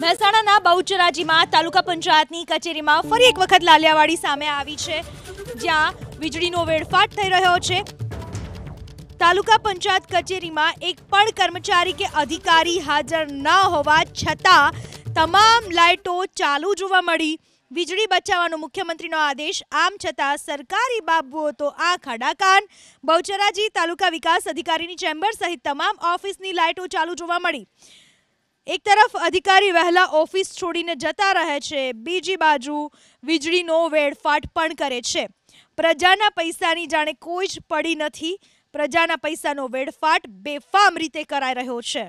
મહેસાણાના બહુચરાજીમાં તાલુકા પંચાયતની કચેરીમાં ફરી એક વખત લાલિયાવાડી સામે આવી છે જ્યાં વીજળીનો વેડફાટ થઈ રહ્યો છે તાલુકા પંચાયત કચેરીમાં એક પણ કર્મચારી કે અધિકારી હાજર ન હોવા છતાં તમામ લાઇટો ચાલુ જોવા મળી વીજળી બચાવવાનો મુખ્યમંત્રીનો આદેશ આમ છતાં સરકારી બાબુઓ તો આ ખાડાકાન બહુચરાજી તાલુકા વિકાસ અધિકારીની ચેમ્બર સહિત તમામ ઓફિસની લાઇટો ચાલુ જોવા મળી એક તરફ અધિકારી વહેલા ઓફિસ છોડીને જતા રહે છે બીજી બાજુ વીજળીનો વેડફાટ પણ કરે છે પ્રજાના પૈસાની જાણે કોઈ જ પડી નથી પ્રજાના પૈસાનો વેડફાટ બેફામ રીતે કરાઈ રહ્યો છે